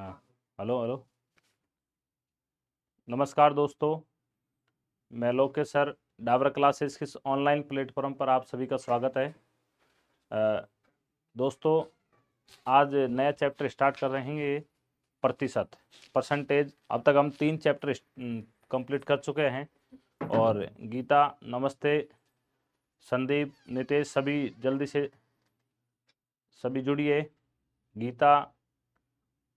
हाँ hello hello नमस्कार दोस्तों मैं लोके सर डाबर क्लासेस के ऑनलाइन प्लेटफॉर्म पर आप सभी का स्वागत है आ, दोस्तों आज नया चैप्टर स्टार्ट कर रहे हैं प्रतिशत परसेंटेज अब तक हम तीन चैप्टर कंप्लीट कर चुके हैं और गीता नमस्ते संदीप नितेश सभी जल्दी से सभी जुड़िए गीता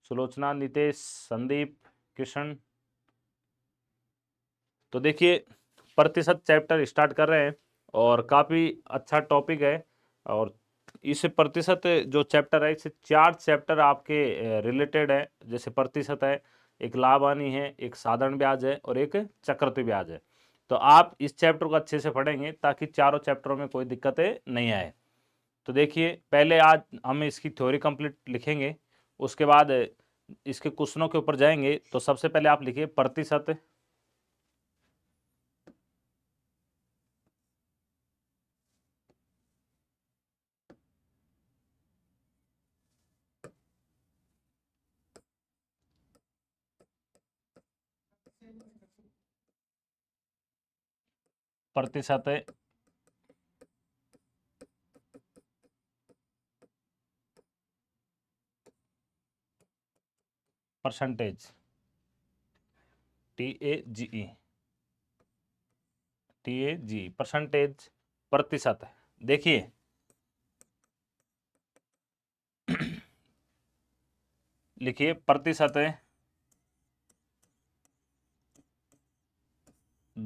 सुलोचना नितेश संदीप किशन तो देखिए प्रतिशत चैप्टर स्टार्ट कर रहे हैं और काफ़ी अच्छा टॉपिक है और इस प्रतिशत जो चैप्टर है इससे चार चैप्टर आपके रिलेटेड है जैसे प्रतिशत है एक लाभ लाभानी है एक साधारण ब्याज है और एक चक्रती ब्याज है तो आप इस चैप्टर को अच्छे से पढ़ेंगे ताकि चारों चैप्टरों में कोई दिक्कतें नहीं आए तो देखिए पहले आज हम इसकी थ्योरी कंप्लीट लिखेंगे उसके बाद इसके क्वेश्चनों के ऊपर जाएंगे तो सबसे पहले आप लिखिए प्रतिशत प्रतिशत percentage T A G E T A G percentage प्रतिशत देखिए लिखिए प्रतिशत है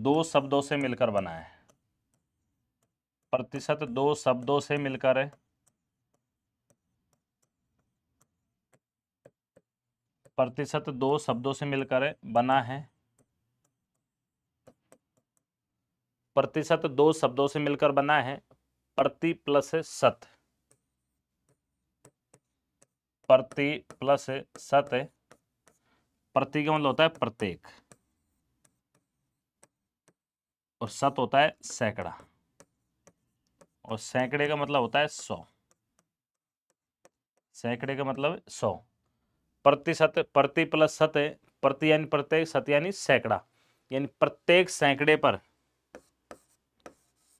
दो शब्दों से मिलकर बना है प्रतिशत दो शब्दों से मिलकर है प्रतिशत दो शब्दों से मिलकर बना है प्रतिशत दो शब्दों से मिलकर बना है प्रति प्लस सत प्रति प्लस सत प्रति का मतलब होता है प्रत्येक और सत होता है सैकड़ा और सैकड़े का मतलब होता है सौ सैकड़े का मतलब सौ प्रतिशत प्रति प्लस सत प्रति यानी प्रत्येक सत यानी सैकड़ा यानी प्रत्येक सैकड़े पर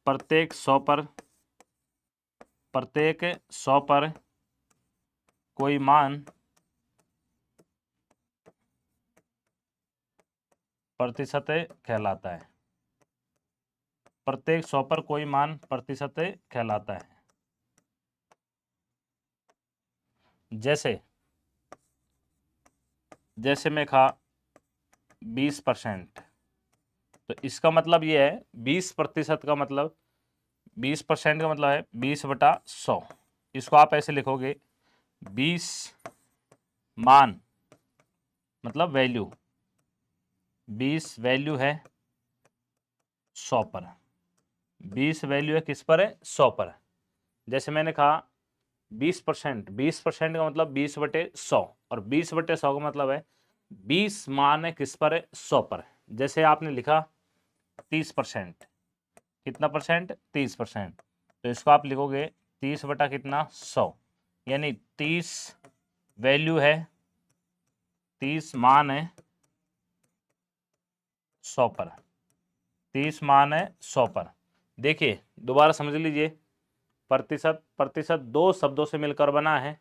प्रत्येक सौ पर प्रत्येक सौ पर कोई मान प्रतिशत कहलाता है प्रत्येक सौ पर कोई मान प्रतिशत कहलाता है जैसे जैसे मैं कहा बीस परसेंट तो इसका मतलब ये है बीस प्रतिशत का मतलब बीस परसेंट का मतलब है बीस बटा सौ इसको आप ऐसे लिखोगे बीस मान मतलब वैल्यू बीस वैल्यू है सौ पर बीस वैल्यू है किस पर है सौ पर जैसे मैंने कहा बीस परसेंट बीस परसेंट का मतलब बीस बटे सौ और बीस बटे सौ का मतलब है बीस मान है किस पर है सौ पर है जैसे आपने लिखा तीस परसेंट कितना परसेंट तीस परसेंट तो इसको आप लिखोगे तीस बटा कितना सौ यानी तीस वैल्यू है तीस मान है सौ पर तीस मान है सौ पर देखिए दोबारा समझ लीजिए प्रतिशत प्रतिशत दो शब्दों से मिलकर बना है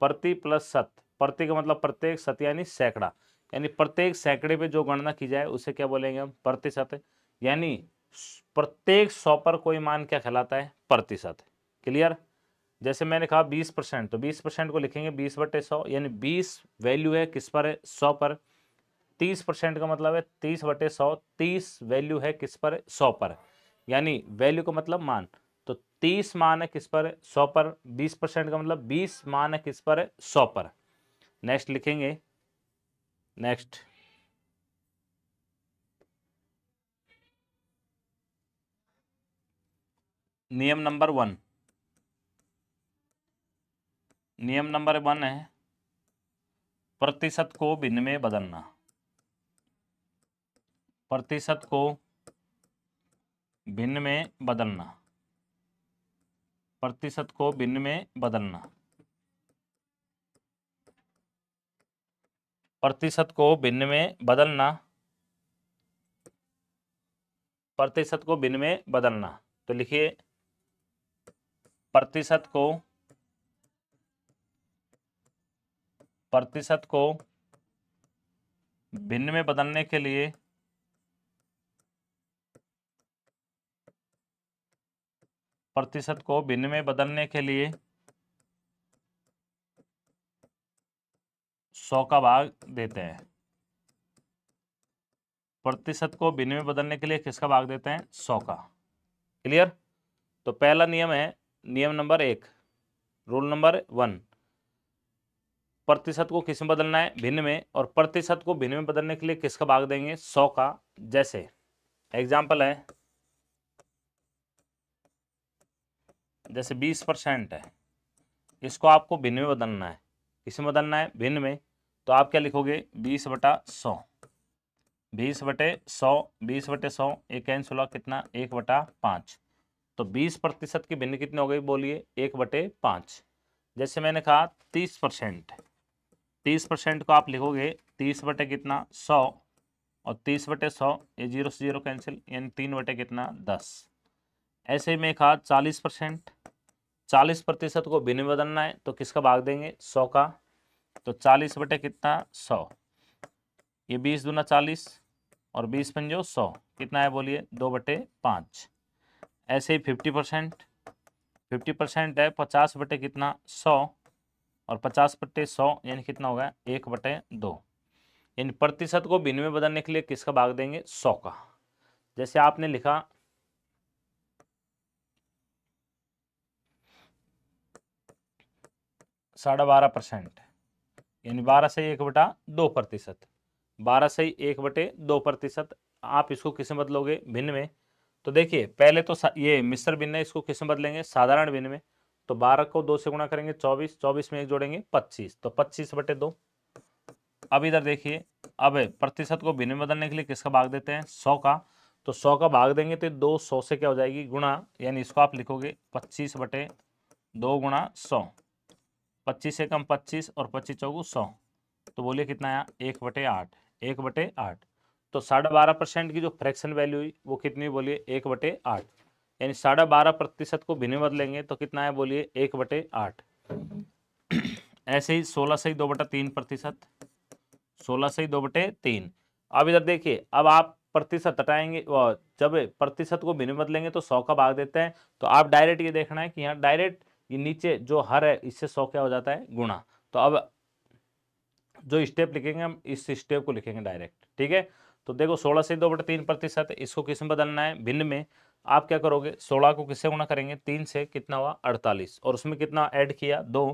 प्रति प्लस सत प्रति का मतलब प्रत्येक सत यानी सैकड़ा यानी प्रत्येक सैकड़े पे जो गणना की जाए उसे क्या बोलेंगे हम प्रतिशत यानी प्रत्येक सौ पर कोई मान क्या कहलाता है प्रतिशत क्लियर जैसे मैंने कहा बीस परसेंट तो बीस परसेंट को लिखेंगे बीस बटे सौ यानी बीस वैल्यू है किस पर है सौ पर तीस परसेंट का मतलब है तीस बटे सौ तीस वैल्यू है किस पर सौ पर यानी वैल्यू का मतलब मान तीस मानक इस पर सौ पर बीस परसेंट का मतलब बीस मानक इस पर सौ पर नेक्स्ट लिखेंगे नेक्स्ट नियम नंबर वन नियम नंबर वन है प्रतिशत को भिन्न में बदलना प्रतिशत को भिन्न में बदलना प्रतिशत को भिन्न में बदलना प्रतिशत को भिन्न में बदलना प्रतिशत को भिन्न में बदलना तो लिखिए प्रतिशत को प्रतिशत को भिन्न में बदलने के लिए प्रतिशत को भिन्न में बदलने के लिए सौ का भाग देते हैं प्रतिशत को भिन्न में बदलने के लिए किसका भाग देते हैं सौ का क्लियर तो पहला नियम है नियम नंबर एक रूल नंबर वन प्रतिशत को किस में बदलना है भिन्न में और प्रतिशत को भिन्न में बदलने के लिए किसका भाग देंगे सौ का जैसे एग्जाम्पल है जैसे बीस परसेंट है इसको आपको भिन्न में बदलना है किसे बदलना है भिन्न में तो आप क्या लिखोगे बीस बटा सौ बीस बटे सौ बीस बटे सौ एक कैंसिल हुआ कितना एक बटा पाँच तो बीस प्रतिशत की भिन्न कितनी हो गई बोलिए एक बटे पाँच जैसे मैंने कहा तीस परसेंट तीस परसेंट को आप लिखोगे तीस बटे कितना सौ और तीस बटे सौ ये जीरो से जीरो कैंसिल यानी तीन बटे कितना दस ऐसे में कहा चालीस परसेंट चालीस प्रतिशत को बिन बदलना है तो किसका भाग देंगे सौ का तो चालीस बटे कितना सौ ये बीस दूना चालीस और बीस पंजो सौ कितना है बोलिए दो बटे पाँच ऐसे ही फिफ्टी परसेंट फिफ्टी परसेंट है पचास बटे कितना सौ और पचास बटे सौ यानी कितना होगा एक बटे दो यानी प्रतिशत को बिन में बदलने के लिए किसका भाग देंगे सौ का जैसे आपने लिखा साढ़े बारह परसेंट यानी बारह से एक बटा दो प्रतिशत बारह से एक बटे दो प्रतिशत आप इसको किसमें बदलोगे भिन्न में तो देखिए पहले तो ये मिश्र भिन्न है इसको किसमें बदलेंगे साधारण भिन्न में तो बारह को दो से गुणा करेंगे चौबीस चौबीस में एक जोड़ेंगे पच्चीस तो पच्चीस बटे दो अब इधर देखिए अब प्रतिशत को भिन्न में बदलने के लिए किसका भाग देते हैं सौ का तो सौ का भाग देंगे तो दो सौ से क्या हो जाएगी गुणा यानी इसको आप लिखोगे पच्चीस बटे दो गुणा सौ पच्चीस से कम पच्चीस और पच्चीस चौबीस सौ तो बोलिए कितना आया एक बटे आठ एक बटे आठ तो साढ़े बारह परसेंट की जो फ्रैक्शन वैल्यू हुई वो कितनी बोलिए एक बटे आठ यानी साढ़े बारह प्रतिशत को भिन्न बदलेंगे तो कितना है बोलिए एक बटे आठ ऐसे ही सोलह से ही दो बटा तीन प्रतिशत सोलह से ही दो बटे तीन अब इधर देखिए अब आप प्रतिशत हटाएंगे जब प्रतिशत को भिन्न बदलेंगे तो सौ का भाग देते हैं तो आप डायरेक्ट ये देखना है कि यहाँ डायरेक्ट ये नीचे जो हर है इससे सौ क्या हो जाता है गुणा तो अब जो स्टेप लिखेंगे हम इस स्टेप को लिखेंगे डायरेक्ट ठीक है तो देखो सोलह से दो बटे तीन प्रतिशत इसको किस में बदलना है भिन्न में आप क्या करोगे सोलह को किससे गुणा करेंगे तीन से कितना हुआ अड़तालीस और उसमें कितना ऐड किया दो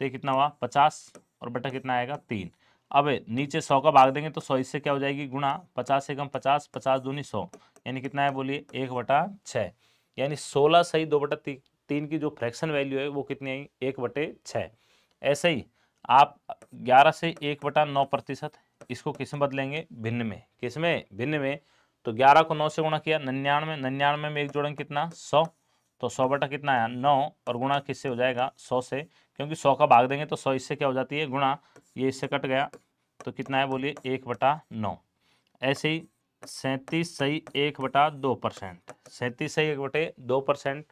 तो कितना हुआ पचास और बटा कितना आएगा तीन अब नीचे सौ का भाग देंगे तो सौ इससे क्या हो जाएगी गुणा पचास से कम पचास पचास दूनी सौ यानी कितना है बोलिए एक बटा छः यानी सोलह सही दो बटा तीन की जो फ्रैक्शन वैल्यू है वो कितनी आई एक बटे छः ऐसे ही आप ग्यारह से एक बटा नौ प्रतिशत इसको किस में बदलेंगे भिन्न में किस में भिन्न में तो ग्यारह को नौ से गुणा किया नन्यानवे नन्यानवे में एक जोड़ेंगे कितना सौ तो सौ बटा कितना आया नौ और गुणा किससे हो जाएगा सौ से क्योंकि सौ का भाग देंगे तो सौ इससे क्या हो जाती है गुणा ये इससे कट गया तो कितना है बोलिए एक बटा नौ ऐसे ही सैंतीस सही एक बटा दो परसेंट सैंतीस सही एक बटे दो परसेंट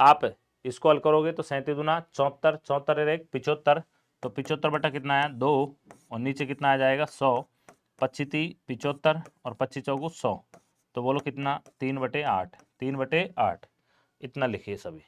आप इसको हल करोगे तो सैंतीस दुना चौहत्तर चौहत्तर एक पिचहत्तर तो पिचहत्तर बटा कितना आया दो और नीचे कितना आ जाएगा सौ पच्चीस पिचहत्तर और पच्चीस चौको सौ तो बोलो कितना तीन बटे आठ तीन बटे आठ इतना लिखिए सभी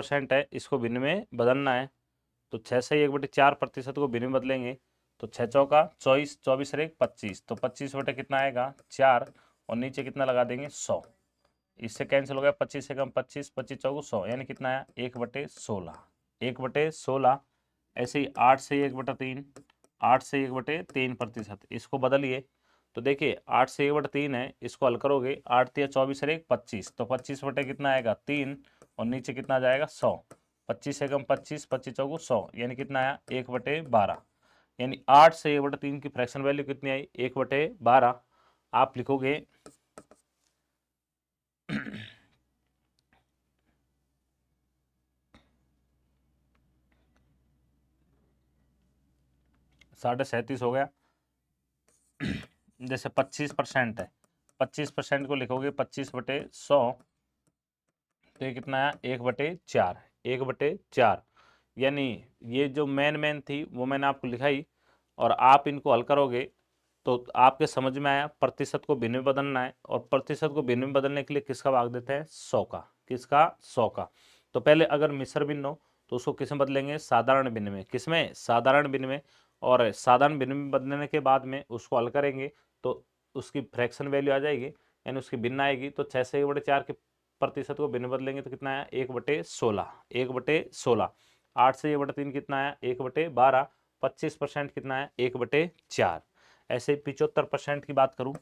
परसेंट है इसको भिन्न में बदलना है तो छः से एक बटे चार प्रतिशत को भिन्न में बदलेंगे तो छः चौका चौबीस चौबीस और एक पच्चीस तो पच्चीस बटे कितना आएगा चार और नीचे कितना लगा देंगे सौ इससे कैंसिल हो गया पच्चीस से कम पच्चीस पच्चीस चौको सौ यानी कितना आया एक बटे सोलह एक बटे सोलह ऐसे ही आठ से एक बटा तीन आठ से एक बटे तीन प्रतिशत इसको बदलिए तो देखिए आठ से एक बटे तीन है इसको हल करोगे आठ तीन चौबीस और एक पच्चीस तो पच्चीस बटे कितना आएगा तीन और नीचे कितना आ जाएगा सौ पच्चीस एकम पच्चीस पच्चीस चौको सौ यानी कितना आया एक बटे बारह यानी आठ से एक बटे तीन की फ्रैक्शन वैल्यू कितनी आई एक बटे बारह आप लिखोगे साढ़े सैंतीस हो गया जैसे पच्चीस परसेंट है पच्चीस परसेंट को लिखोगे पच्चीस बटे सौ तो ये कितना आया एक बटे चार एक बटे चार यानी ये जो मेन मेन थी वो मैंने आपको लिखाई और आप इनको हल करोगे तो आपके समझ में आया प्रतिशत को भिन्न में बदलना है और प्रतिशत को भिन्न में बदलने के लिए किसका भाग देते हैं सौ का किसका सौ का तो पहले अगर मिश्र भिन्न हो तो उसको किस में बदलेंगे साधारण भिन्न में किस में साधारण भिन्न में और साधारण भिन्न में बदलने के बाद में उसको हल करेंगे तो उसकी फ्रैक्शन वैल्यू आ जाएगी यानी उसकी भिन्न आएगी तो छः से एक बड़े चार के प्रतिशत को बिन बदलेंगे तो कितना आया एक बटे सोलह एक बटे सोलह आठ से ये बटे तीन कितना आया एक बटे बारह पच्चीस परसेंट कितना आया एक बटे चार ऐसे पिचहत्तर परसेंट की बात करूँ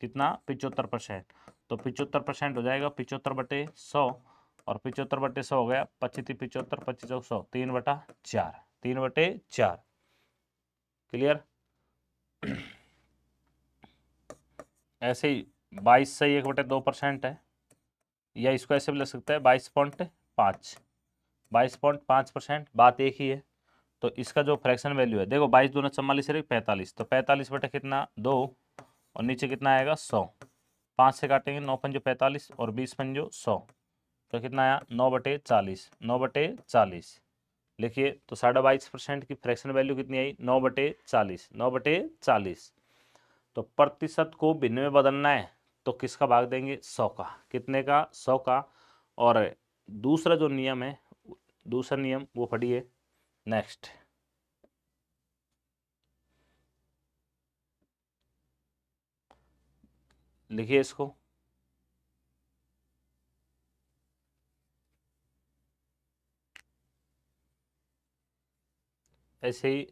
कितना पिचहत्तर परसेंट तो पिचहत्तर परसेंट हो जाएगा पिचहत्तर बटे सौ और पिचहत्तर बटे सौ हो गया पच्चीस पिचहत्तर पच्चीस चौक सौ तीन बटा चार तीन बटे चार क्लियर ऐसे ही बाईस से एक बटे दो परसेंट है या इसको ऐसे भी लग सकता है बाईस पॉइंट पाँच बाईस पॉइंट पाँच परसेंट बात एक ही है तो इसका जो फ्रैक्शन वैल्यू है देखो बाईस दोनों चम्मालीस है पैंतालीस तो पैंतालीस बटे कितना दो और नीचे कितना आएगा सौ पाँच से काटेंगे नौ पंजो पैंतालीस और बीस पंजो सौ तो कितना आया नौ बटे चालीस नौ बटे चालीस लिखिए तो साढ़े बाईस परसेंट की फ्रैक्शन वैल्यू कितनी आई नौ बटे चालीस नौ बटे चालीस तो प्रतिशत को भिन्न में बदलना है तो किसका भाग देंगे सौ का कितने का सौ का और दूसरा जो नियम है दूसरा नियम वो पढ़िए नेक्स्ट लिखिए इसको ऐसे ही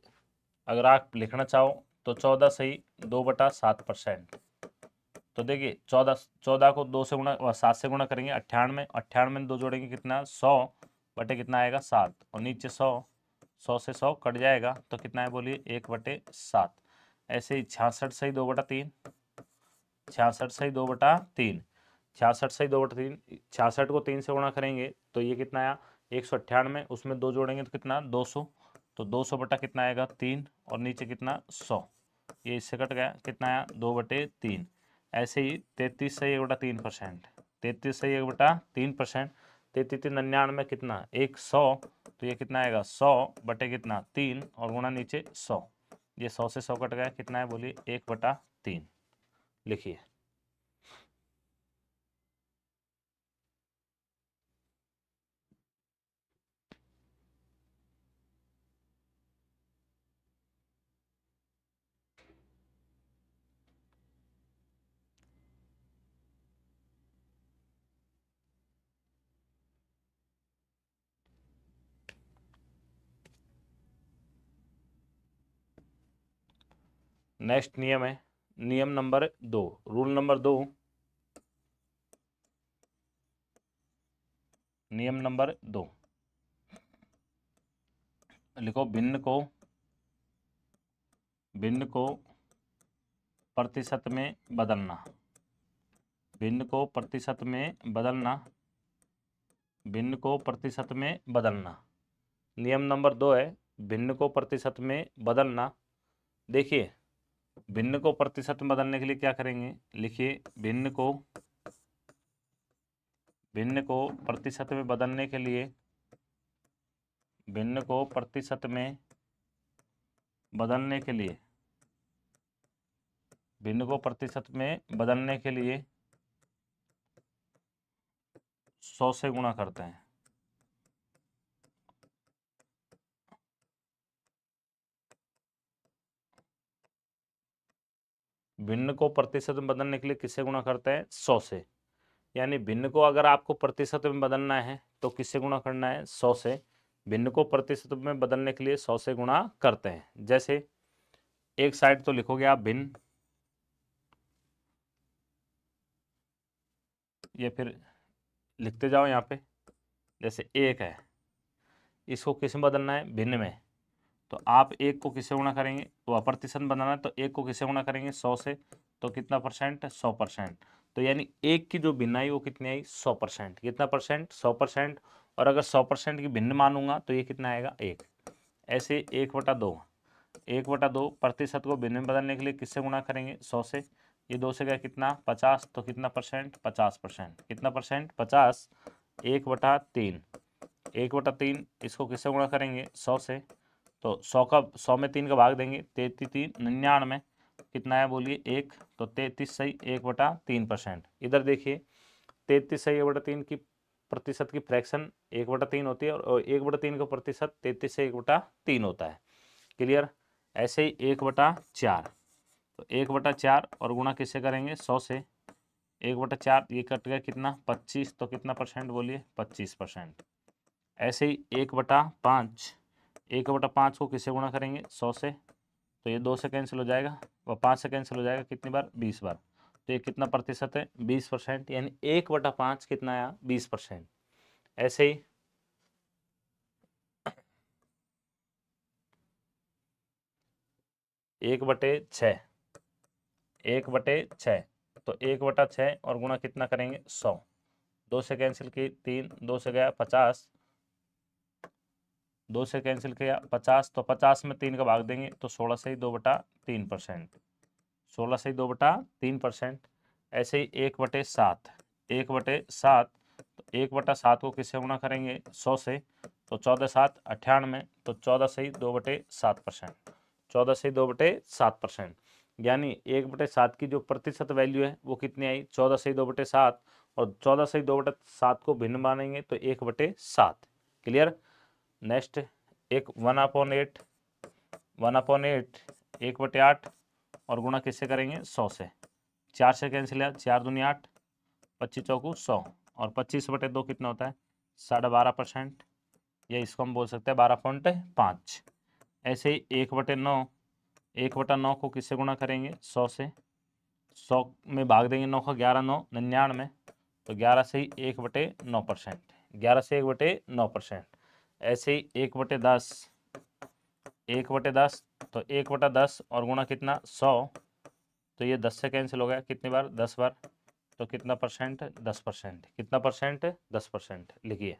अगर आप लिखना चाहो तो चौदह से ही दो बटा सात परसेंट तो देखिए चौदह चौदह को दो से गुणा और सात से गुणा करेंगे अट्ठानवे अट्ठानवे में दो जोड़ेंगे कितना सौ बटे कितना आएगा सात और नीचे सौ सौ से सौ कट जाएगा तो कितना है बोलिए एक बटे सात ऐसे ही छियासठ सही दो बटा तीन छियासठ सही दो बटा तीन छियासठ सही दो बटा तीन छियासठ को तीन से गुणा करेंगे तो ये कितना आया एक सौ अट्ठानवे उसमें दो जोड़ेंगे तो कितना दो सौ तो दो सौ बटा कितना आएगा तीन और नीचे कितना सौ ये इससे कट गया कितना आया दो बटे तीन ऐसे ही तैतीस से एक बटा तीन परसेंट तैतीस से एक बटा तीन परसेंट तैतीस तीन निन्यानवे कितना एक सौ तो ये कितना आएगा सौ बटे कितना तीन और गुणा नीचे सौ ये सौ से सौ कट गया कितना है बोलिए एक बटा तीन लिखिए नेक्स्ट नियम है नियम नंबर दो रूल नंबर दो नियम नंबर दो लिखो भिन्न को भिन्न को प्रतिशत में बदलना भिन्न को प्रतिशत में बदलना भिन्न को प्रतिशत में बदलना नियम नंबर दो है भिन्न को प्रतिशत में बदलना देखिए भिन्न को प्रतिशत में बदलने के लिए क्या करेंगे लिखिए भिन्न को भिन्न को प्रतिशत में बदलने के लिए भिन्न को प्रतिशत में बदलने के लिए भिन्न को प्रतिशत में बदलने के लिए सौ से गुणा करते हैं भिन्न को प्रतिशत में बदलने के लिए किससे गुणा करते हैं सौ से यानी भिन्न को अगर आपको प्रतिशत में बदलना है तो किससे गुणा करना है सौ से भिन्न को प्रतिशत में बदलने के लिए सौ से गुणा करते हैं जैसे एक साइड तो लिखोगे आप भिन्न ये फिर लिखते जाओ यहाँ पे जैसे एक है इसको किस में बदलना है भिन्न में तो आप एक को किसे गुणा करेंगे तो अप्रतिशत बनाना है तो एक को किसे गुणा करेंगे सौ से तो कितना परसेंट सौ परसेंट तो यानी एक की जो भिन्न आई वो कितनी आई सौ परसेंट कितना परसेंट सौ परसेंट और अगर सौ परसेंट की भिन्न मानूंगा तो ये कितना आएगा एक ऐसे एक बटा दो एक बटा दो प्रतिशत को भिन्न में बदलने के लिए किससे गुणा करेंगे सौ से ये दो से गया कितना पचास तो कितना परसेंट पचास परसेंट कितना परसेंट पचास एक बटा तीन एक बटा तीन इसको किससे गुणा करेंगे सौ से तो सौ का सौ में तीन का भाग देंगे तैतीस तीन निन्यानवे कितना है बोलिए एक तो तैतीस सही एक बटा तीन परसेंट इधर देखिए तैतीस सही एक बटा तीन की प्रतिशत की फ्रैक्शन एक बटा तीन होती है और एक बटा तीन का प्रतिशत तैतीस से एक बटा तीन होता है क्लियर ऐसे ही एक बटा चार तो एक बटा चार और गुणा किससे करेंगे सौ से एक बटा चार ये कट गया कितना पच्चीस तो कितना परसेंट बोलिए पच्चीस परसेंट ऐसे ही एक बटा पाँच एक बटा पाँच को किससे गुणा करेंगे सौ से तो ये दो से कैंसिल हो जाएगा और पाँच से कैंसिल हो जाएगा कितनी बार बीस बार तो ये कितना प्रतिशत है बीस परसेंट यानी एक बटा पाँच कितना आया बीस परसेंट ऐसे ही एक बटे छ एक बटे छ तो एक बटा छ और गुणा कितना करेंगे सौ दो से कैंसिल की तीन दो से गया पचास दो से कैंसिल किया पचास तो पचास में तीन का भाग देंगे तो सोलह से ही दो बटा तीन परसेंट सोलह से ही दो बटा तीन परसेंट ऐसे ही एक बटे सात एक बटे सात तो एक बटा सात को किससे गुणा करेंगे सौ से तो चौदह सात अट्ठानवे तो चौदह से ही दो बटे सात परसेंट चौदह से ही दो बटे सात परसेंट यानी एक बटे सात की जो प्रतिशत वैल्यू है वो कितनी आई चौदह से ही दो बटे सात और चौदह से ही दो बटे सात को भिन्न मानेंगे तो एक बटे सात क्लियर नेक्स्ट एक one upon eight one upon eight एक बटे आठ और गुणा किससे करेंगे सौ से चार से कैंसिल है चार दुनिया आठ पच्चीस चौकू सौ और पच्चीस बटे दो कितना होता है साढ़े बारह परसेंट या इसको हम बोल सकते हैं बारह पॉइंट पाँच ऐसे ही एक बटे नौ एक बटा नौ को किससे गुणा करेंगे सौ से सौ में भाग देंगे नौ का ग्यारह नौ निन्यानवे तो ग्यारह से ही एक बटे नौ परसेंट ग्यारह से एक बटे नौ परसेंट ऐसे ही एक बटे दस एक बटे दस तो एक बटा दस और गुणा कितना सौ तो ये दस से कैंसिल हो गया कितनी बार दस बार तो कितना परसेंट दस परसेंट कितना परसेंट दस परसेंट लिखिए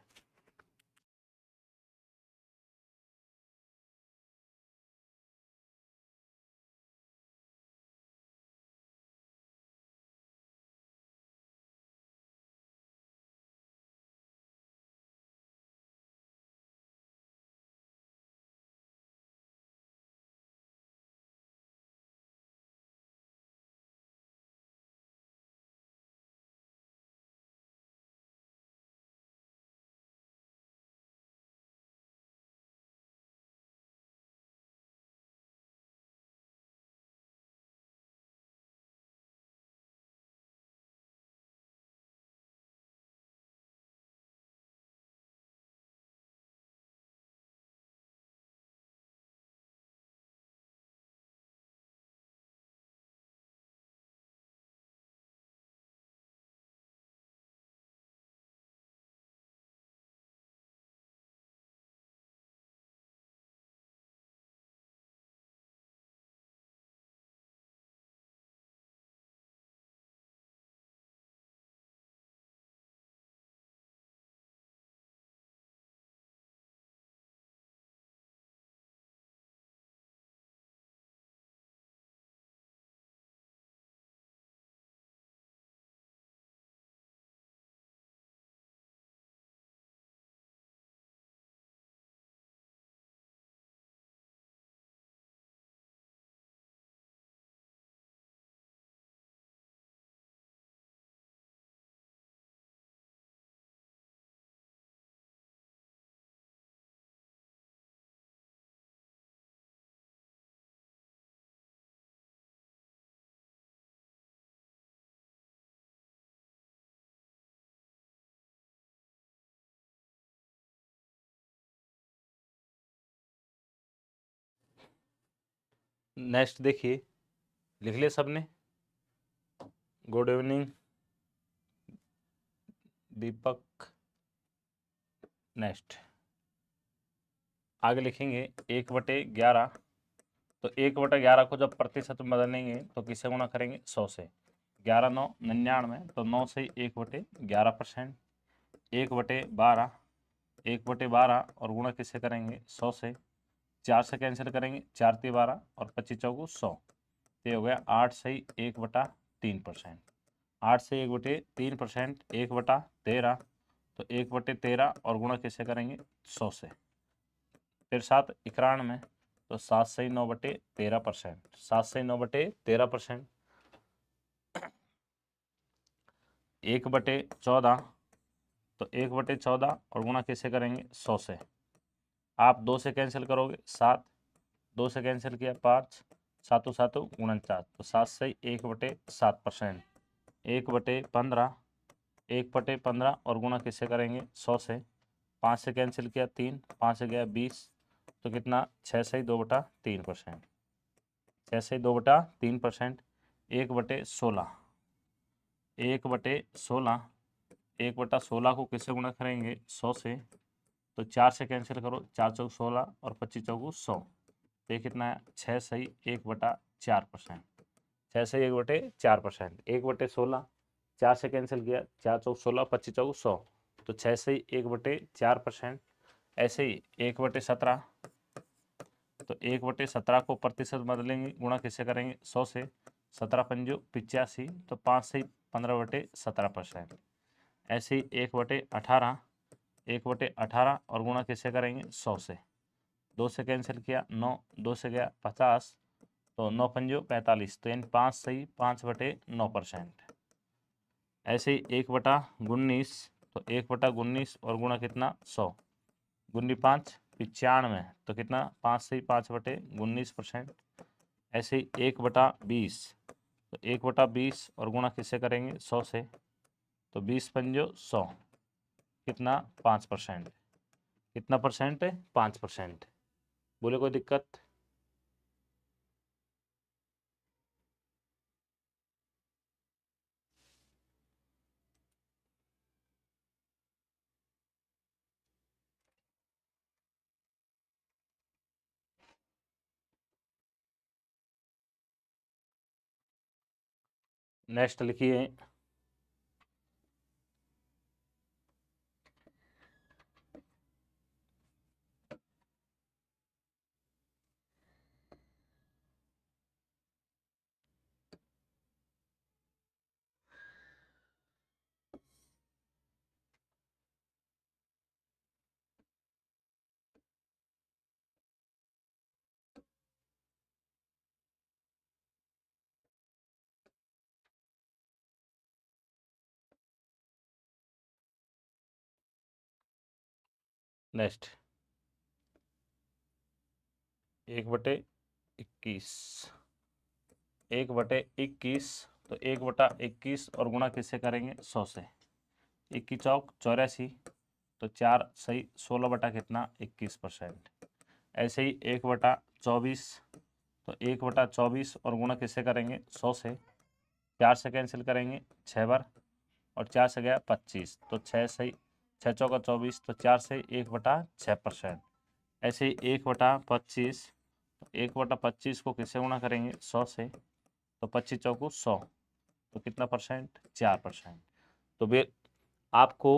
नेक्स्ट देखिए लिख लिया सबने गुड इवनिंग दीपक नेक्स्ट आगे लिखेंगे एक बटे ग्यारह तो एक बटे ग्यारह को जब प्रतिशत में बदलेंगे तो किसे गुणा करेंगे सौ से ग्यारह नौ निन्यानवे तो नौ से एक बटे ग्यारह परसेंट एक बटे बारह एक बटे बारह और गुणा किससे करेंगे सौ से चार से कैंसिल करेंगे चार ते बारह और पच्चीस चौको सौ तो ये हो गया आठ सही एक बटा तीन परसेंट आठ से एक बटे तीन परसेंट एक बटा तेरह तो एक बटे तेरह और गुणा कैसे करेंगे सौ से फिर सात में तो सात से नौ बटे तेरह परसेंट सात से नौ बटे तेरह परसेंट एक बटे चौदह तो एक बटे चौदह और गुणा कैसे करेंगे सौ से आप दो से कैंसिल करोगे सात दो से कैंसिल किया पाँच सातों सातों उनचास तो सात से एक बटे सात परसेंट एक बटे पंद्रह एक बटे पंद्रह और गुणा किससे करेंगे सौ से पाँच से कैंसिल किया तीन पाँच से गया बीस तो कितना छः से ही दो बटा तीन परसेंट छः से ही दो बटा तीन परसेंट एक बटे सोलह एक बटे सोलह एक बटा सोलह को किससे गुणा करेंगे सौ से तो चार से कैंसिल करो चार चौक सोलह और पच्चीस चौकू सौ तो ये कितना है छः सही एक बटा चार परसेंट छः सही एक बटे चार परसेंट एक बटे सोलह चार से कैंसिल किया चार चौक सोलह पच्चीस चौक सौ तो छः से एक बटे चार परसेंट ऐसे ही एक बटे सत्रह तो एक बटे सत्रह को प्रतिशत बदलेंगे गुणा किससे करेंगे सौ से सत्रह पंजो पिचासी तो पाँच से पंद्रह बटे सत्रह परसेंट ऐसे ही एक बटे अठारह एक बटे अठारह और गुणा किससे करेंगे सौ से दो से कैंसिल किया नौ दो से गया पचास तो नौ पंजो पैंतालीस तो यानी पाँच सही पाँच बटे नौ परसेंट ऐसे ही एक बटा उन्नीस तो एक बटा उन्नीस और गुणा कितना सौ गुन्नी पाँच पचानवे तो कितना पाँच से पाँच बटे उन्नीस परसेंट ऐसे ही एक बटा बीस तो एक बटा बीस और गुणा किससे करेंगे सौ से तो बीस पंजो सौ कितना पाँच परसेंट कितना परसेंट है पाँच परसेंट बोले कोई दिक्कत नेक्स्ट लिखिए नेक्स्ट एक बटे इक्कीस एक बटे इक्कीस तो एक बटा इक्कीस और गुणा किससे करेंगे सौ से इक्कीस चौक चौरासी तो चार सही सोलह बटा कितना इक्कीस परसेंट ऐसे ही एक बटा चौबीस तो एक बटा चौबीस और गुणा किससे करेंगे सौ से चार से कैंसिल करेंगे छः बार और चार से गया पच्चीस तो छः सही छः चौका चौबीस तो चार से एक बटा छः परसेंट ऐसे ही एक बटा पच्चीस तो एक बटा पच्चीस को किससे गुणा करेंगे सौ से तो पच्चीस चौको सौ तो कितना परसेंट चार परसेंट तो वे आपको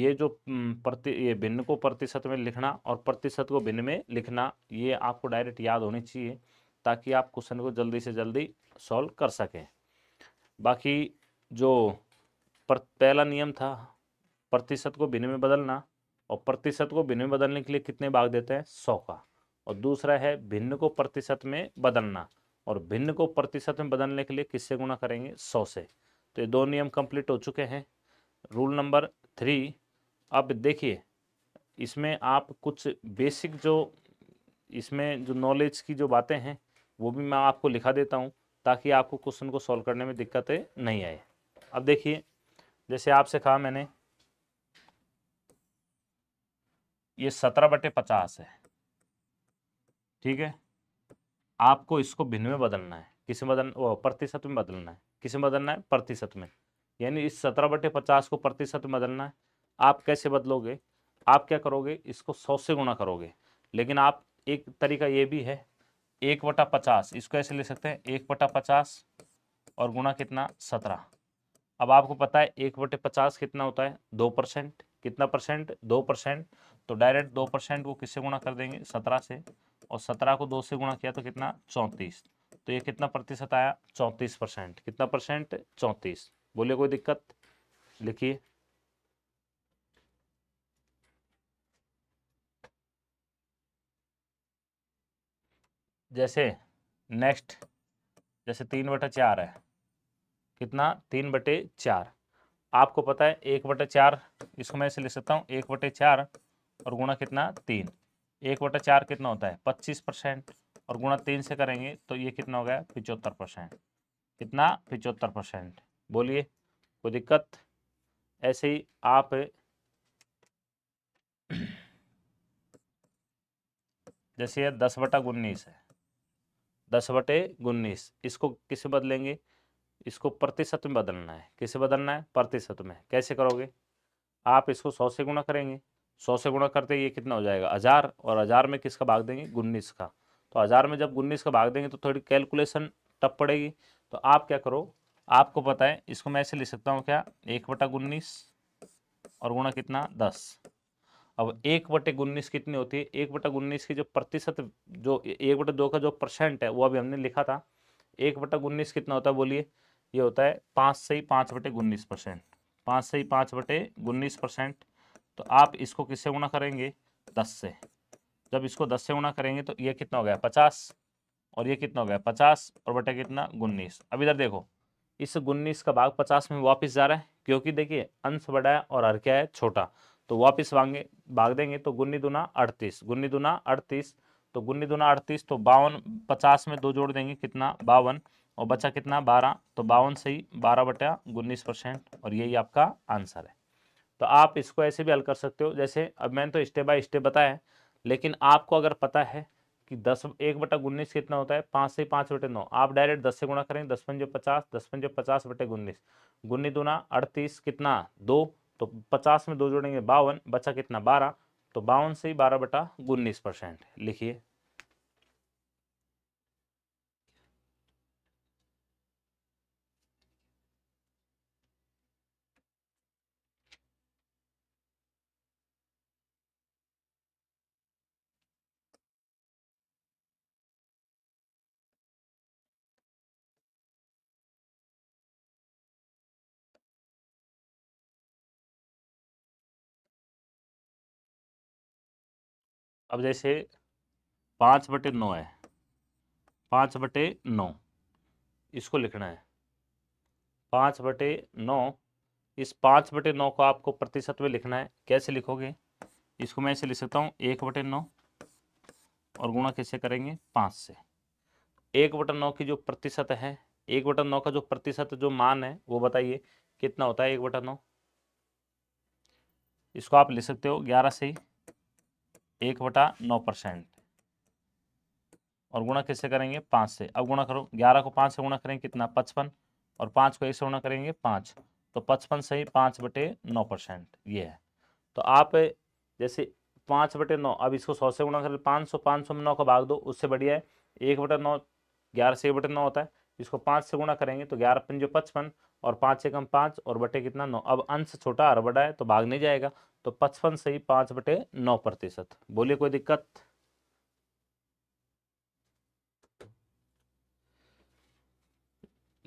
ये जो प्रति ये भिन्न को प्रतिशत में लिखना और प्रतिशत को भिन्न में लिखना ये आपको डायरेक्ट याद होनी चाहिए ताकि आप क्वेश्चन को जल्दी से जल्दी सॉल्व कर सकें बाकी जो पर पहला नियम था प्रतिशत को भिन्न में बदलना और प्रतिशत को भिन्न में बदलने के लिए कितने भाग देते हैं सौ का और दूसरा है भिन्न को प्रतिशत में बदलना और भिन्न को प्रतिशत में बदलने के लिए किससे गुणा करेंगे सौ से तो ये दो नियम कंप्लीट हो चुके हैं रूल नंबर थ्री अब देखिए इसमें आप कुछ बेसिक जो इसमें जो नॉलेज की जो बातें हैं वो भी मैं आपको लिखा देता हूँ ताकि आपको क्वेश्चन को सॉल्व करने में दिक्कतें नहीं आए अब देखिए जैसे आपसे कहा मैंने ये सत्रह बटे पचास है ठीक है आपको इसको भिन्न में बदलना है किसे में बदल प्रतिशत में बदलना है किस में बदलना है प्रतिशत में यानी इस सत्रह बटे पचास को प्रतिशत में बदलना है आप कैसे बदलोगे आप क्या करोगे इसको सौ से गुणा करोगे लेकिन आप एक तरीका ये भी है एक बटा पचास इसको ऐसे ले सकते हैं एक बटा पचास और गुणा कितना सत्रह अब आपको पता है एक बटे पचास कितना होता है दो परसेंट कितना परसेंट दो परसेंट तो डायरेक्ट दो परसेंट को किससे गुणा कर देंगे सत्रह से और सत्रह को दो से गुणा किया तो कितना चौंतीस तो ये कितना प्रतिशत आया चौंतीस परसेंट कितना परसेंट चौंतीस बोले कोई दिक्कत लिखिए जैसे नेक्स्ट जैसे तीन बटे चार है कितना तीन बटे चार आपको पता है एक बटे चार इसको मैं ऐसे लिख सकता हूँ एक बटे चार और गुणा कितना तीन एक बटा चार कितना होता है पच्चीस परसेंट और गुणा तीन से करेंगे तो ये कितना हो गया पिचहत्तर परसेंट कितना पिचहत्तर परसेंट बोलिए कोई दिक्कत ऐसे ही आप जैसे ये दस बटा उन्नीस है दस बटे उन्नीस इसको किसे बदलेंगे इसको प्रतिशत में बदलना है किसे बदलना है प्रतिशत में कैसे करोगे आप इसको सौ से गुणा करेंगे सौ से गुणा करते ये कितना हो जाएगा हज़ार और हज़ार में किसका भाग देंगे उन्नीस का तो हज़ार में जब उन्नीस का भाग देंगे तो थोड़ी कैलकुलेशन टप पड़ेगी तो आप क्या करो आपको पता है इसको मैं ऐसे लिख सकता हूँ क्या एक बटा उन्नीस और गुणा कितना दस अब एक बटे उन्नीस कितनी होती है एक बटा उन्नीस की जो प्रतिशत जो एक बटे दो का जो परसेंट है वो अभी हमने लिखा था एक बटा उन्नीस कितना होता है बोलिए ये होता है पाँच से ही पाँच बटे उन्नीस परसेंट पाँच से ही पाँच बटे उन्नीस परसेंट तो आप इसको किससे गुणा करेंगे दस से जब इसको दस से गुणा करेंगे तो ये कितना हो गया पचास और ये कितना हो गया पचास और बटे कितना उन्नीस अब इधर देखो इस उन्नीस का भाग पचास में वापस जा रहा है क्योंकि देखिए अंश बड़ा है और हर क्या है छोटा तो वापस भागे भाग देंगे तो गुन्नी दुना अड़तीस गुन्नी दुना अड़तीस तो गुन्नी दुना अड़तीस तो बावन पचास में दो जोड़ देंगे कितना बावन और बचा कितना बारह तो बावन से ही बारह बटा उन्नीस परसेंट और यही आपका आंसर है तो आप इसको ऐसे भी हल कर सकते हो जैसे अब मैंने तो स्टेप बाय स्टेप बताया है लेकिन आपको अगर पता है कि दस एक बटा उन्नीस कितना होता है पाँच से पाँच बटे नौ आप डायरेक्ट दस से गुणा करें दस पंजो पचास दस पंजो पचास बटे उन्नीस गुन्नी दुना अड़तीस कितना दो तो पचास में दो जोड़ेंगे बावन बचा कितना बारह तो बावन से ही बारह बटा उन्नीस परसेंट लिखिए अब जैसे पाँच बटे नौ है पाँच बटे नौ इसको लिखना है पाँच बटे नौ इस पाँच बटे नौ को आपको प्रतिशत में लिखना है कैसे लिखोगे इसको मैं ऐसे लिख सकता हूँ एक बटे नौ और गुणा कैसे करेंगे पाँच से एक बटन नौ की जो प्रतिशत है एक बटन नौ का जो प्रतिशत जो मान है वो बताइए कितना होता है एक बटा नौ इसको आप लिख सकते हो ग्यारह से ही एक बटा नौ परसेंट और गुणा किससे करेंगे पाँच से अब गुणा करो ग्यारह को पाँच से गुणा करेंगे कितना पचपन और पाँच को एक से गुणा करेंगे पाँच तो पचपन से ही पाँच बटे नौ परसेंट ये है तो आप जैसे पाँच बटे नौ अब इसको सौ से गुणा कर पाँच सौ पाँच सौ में नौ को भाग दो उससे बढ़िया है एक बटा नौ ग्यारह से एक बटे नौ होता है इसको पाँच से गुणा करेंगे तो ग्यारह पंजो पचपन और पाँच एकम पाँच और बटे कितना नौ अब अंश छोटा और बड़ा है तो भाग नहीं जाएगा तो पचपन से ही पांच बटे नौ प्रतिशत बोलिए कोई दिक्कत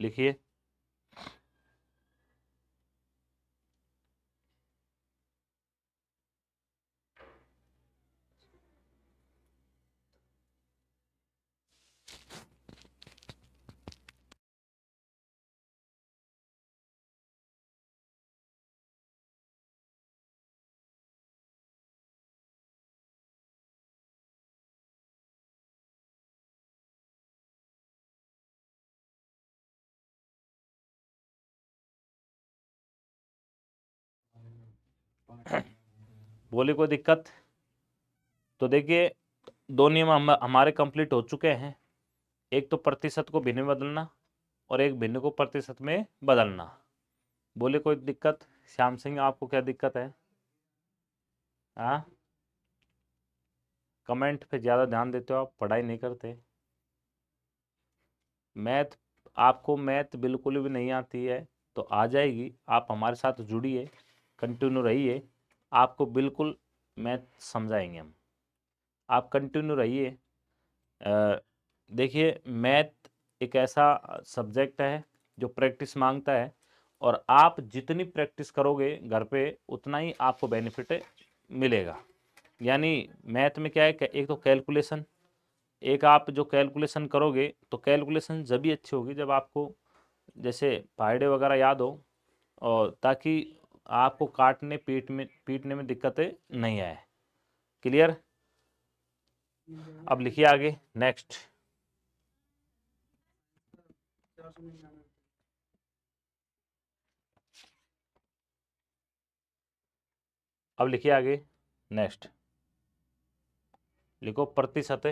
लिखिए बोले कोई दिक्कत तो देखिए दो नियम हम हमारे कंप्लीट हो चुके हैं एक तो प्रतिशत को भिन्न बदलना और एक भिन्न को प्रतिशत में बदलना बोले कोई दिक्कत श्याम सिंह आपको क्या दिक्कत है आ? कमेंट पे ज़्यादा ध्यान देते हो आप पढ़ाई नहीं करते मैथ आपको मैथ बिल्कुल भी नहीं आती है तो आ जाएगी आप हमारे साथ जुड़िए कंटिन्यू रहिए आपको बिल्कुल मैथ समझाएंगे हम आप कंटिन्यू रहिए देखिए मैथ एक ऐसा सब्जेक्ट है जो प्रैक्टिस मांगता है और आप जितनी प्रैक्टिस करोगे घर पे उतना ही आपको बेनिफिट मिलेगा यानी मैथ में क्या है एक तो कैलकुलेशन एक आप जो कैलकुलेशन करोगे तो कैलकुलेशन जब भी अच्छी होगी जब आपको जैसे पायडे वगैरह याद हो और ताकि आपको काटने पीट में पीटने में दिक्कतें नहीं आए क्लियर अब लिखिए आगे नेक्स्ट अब लिखिए आगे नेक्स्ट लिखो प्रतिशत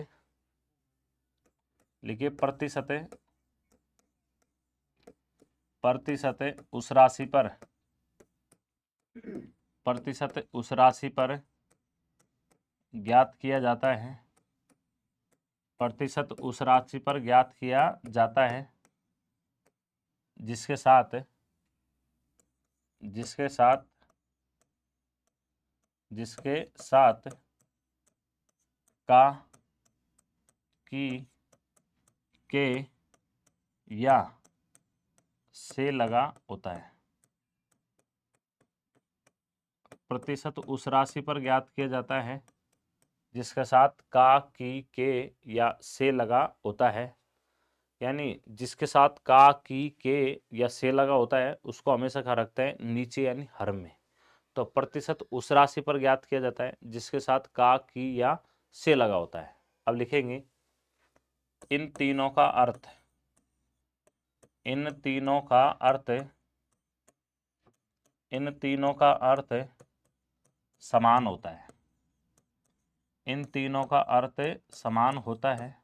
लिखिए प्रतिशत प्रतिशत उस राशि पर प्रतिशत उस राशि पर ज्ञात किया जाता है प्रतिशत उस राशि पर ज्ञात किया जाता है जिसके साथ जिसके साथ जिसके साथ का की के या से लगा होता है प्रतिशत उस राशि पर ज्ञात किया जाता है जिसके साथ का की के या से लगा होता है यानी जिसके साथ का की के या से लगा होता है उसको हमेशा कहा रखते हैं नीचे यानी हर में तो प्रतिशत उस राशि पर ज्ञात किया जाता है जिसके साथ का की या से लगा होता है अब लिखेंगे इन तीनों का अर्थ इन तीनों का अर्थ इन तीनों का अर्थ समान होता है इन तीनों का अर्थ समान होता है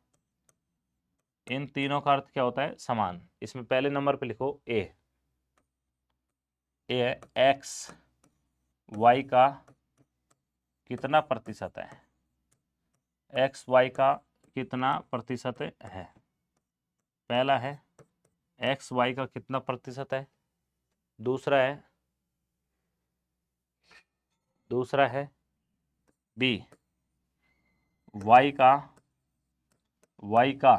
इन तीनों का अर्थ क्या होता है समान इसमें पहले नंबर पे लिखो ए ए एक्स वाई का कितना प्रतिशत है एक्स वाई का कितना प्रतिशत है पहला है एक्स वाई का कितना प्रतिशत है दूसरा है दूसरा है बी वाई का वाई का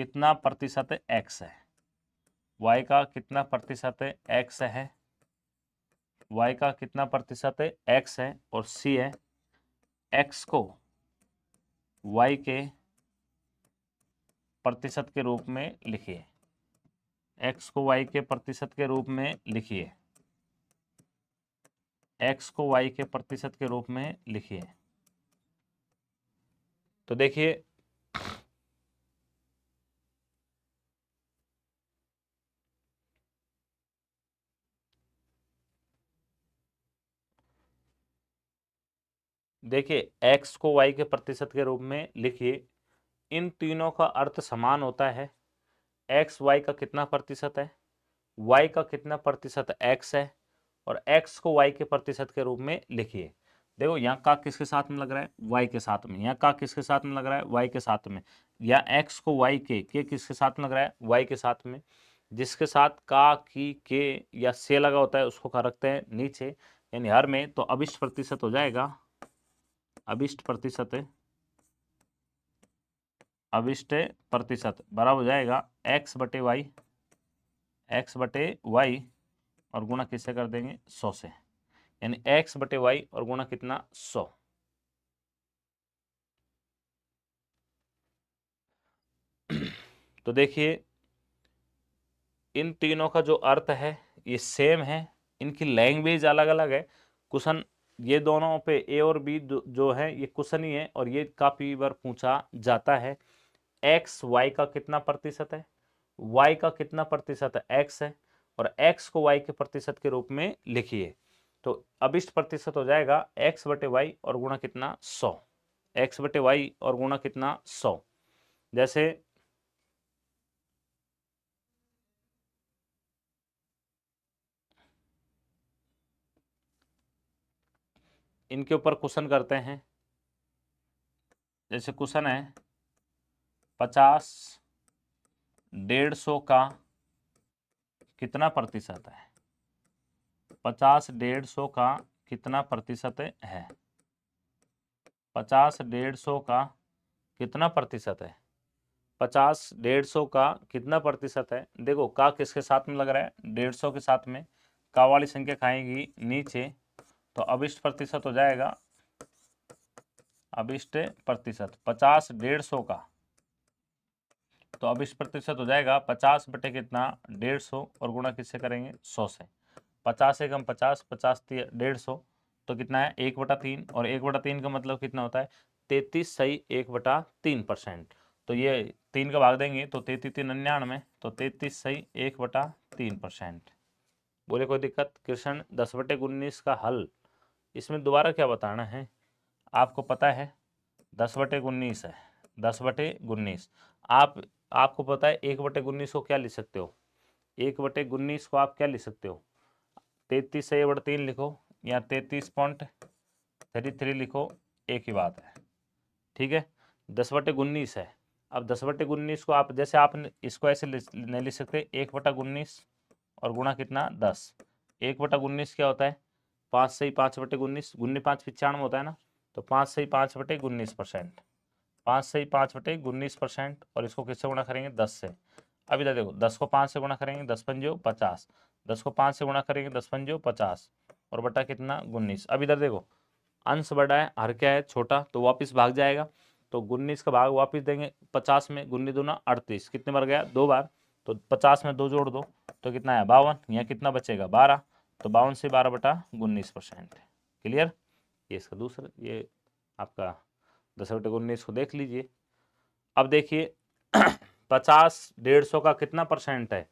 कितना प्रतिशत एक्स है वाई का कितना प्रतिशत एक्स है वाई का कितना प्रतिशत एक्स है और सी है एक्स को वाई के प्रतिशत के रूप में लिखिए एक्स को वाई के प्रतिशत के रूप में लिखिए एक्स को वाई के प्रतिशत के रूप में लिखिए तो देखिए देखिए एक्स को वाई के प्रतिशत के रूप में लिखिए इन तीनों का अर्थ समान होता है एक्स वाई का कितना प्रतिशत है वाई का कितना प्रतिशत एक्स है और एक्स को वाई के प्रतिशत के रूप में लिखिए देखो यहाँ का किसके साथ में लग रहा है वाई के साथ में यहाँ का किसके साथ में लग रहा है वाई के साथ में या एक्स को वाई के के किसके साथ में लग रहा है वाई के साथ में जिसके साथ का की के या से लगा होता है उसको का रखते हैं नीचे यानी हर में तो अभिष्ट प्रतिशत हो जाएगा अभिष्ट प्रतिशत है अभिष्ट प्रतिशत बराबर हो जाएगा एक्स बटे वाई एक्स बटे वाई और गुणा किससे कर देंगे सौ से यानी एक्स बटे वाई और गुणा कितना सौ तो देखिए इन तीनों का जो अर्थ है ये सेम है इनकी लैंग्वेज अलग अलग है क्वेश्चन ये दोनों पे ए और बी जो है ये कुशन ही है और ये काफ़ी बार पूछा जाता है एक्स वाई का कितना प्रतिशत है वाई का कितना प्रतिशत है एक्स है और एक्स को वाई के प्रतिशत के रूप में लिखिए तो अभिष्ट प्रतिशत हो जाएगा एक्स बटे वाई और गुणा कितना सौ एक्स बटे वाई और गुणा कितना सौ जैसे इनके ऊपर क्वेश्चन करते हैं जैसे क्वेश्चन है पचास डेढ़ सौ का कितना प्रतिशत है पचास डेढ़ सौ का कितना प्रतिशत है पचास डेढ़ सौ का कितना प्रतिशत है पचास डेढ़ सौ का कितना प्रतिशत है देखो का किसके साथ में लग रहा है डेढ़ सौ के साथ में का वाली संख्या खाएगी नीचे तो अविष्ट प्रतिशत हो जाएगा अविष्ट प्रतिशत पचास डेढ़ सौ का चौबीस तो इस प्रतिशत हो जाएगा पचास बटे कितना डेढ़ सौ और गुणा किससे करेंगे सौ से पचास एकम पचास पचास डेढ़ सौ तो कितना है एक बटा तीन और एक बटा तीन का मतलब कितना होता है तैतीस सही एक बटा तीन परसेंट तो ये तीन का भाग देंगे तो तैतीस तीन अन्यानवे तो तैतीस सही एक बटा तीन परसेंट बोले कोई दिक्कत कृष्ण दस बटे उन्नीस का हल इसमें दोबारा क्या बताना है आपको पता है दस बटे उन्नीस है दस बटे उन्नीस आप आपको पता है एक बटे उन्नीस को क्या लिख सकते हो एक बटे उन्नीस को आप क्या लिख सकते हो तैतीस से बटे तीन लिखो या तैतीस पॉइंट थ्री थ्री लिखो एक ही बात है ठीक है दस बटे उन्नीस है अब दस बटे उन्नीस को आप जैसे आप इसको ऐसे नहीं लिख सकते एक बटा उन्नीस और गुणा कितना दस एक बटा उन्नीस क्या होता है पाँच से ही पाँच बटे उन्नीस गुन्नी पाँच पिचानवे होता है ना तो पाँच से ही पाँच बटे उन्नीस परसेंट पाँच से ही पाँच बटे उन्नीस परसेंट और इसको किससे गुणा करेंगे दस से अभी तो देखो दस को पाँच से गुणा करेंगे दस पंजो पचास दस को पाँच से गुणा करेंगे दस पंजो पचास और बटा कितना उन्नीस अब इधर देखो अंश बड़ा है हर क्या है छोटा तो वापस भाग जाएगा तो उन्नीस का भाग वापस देंगे पचास में गुन्नी दूना अड़तीस कितने बार गया दो बार तो पचास में दो जोड़ दो तो कितना है बावन यहाँ कितना बचेगा बारह तो बावन से बारह बटा उन्नीस परसेंट क्लियर ये इसका दूसरा ये आपका दस बटे उन्नीस को देख लीजिए अब देखिए पचास डेढ़ सौ का कितना परसेंट है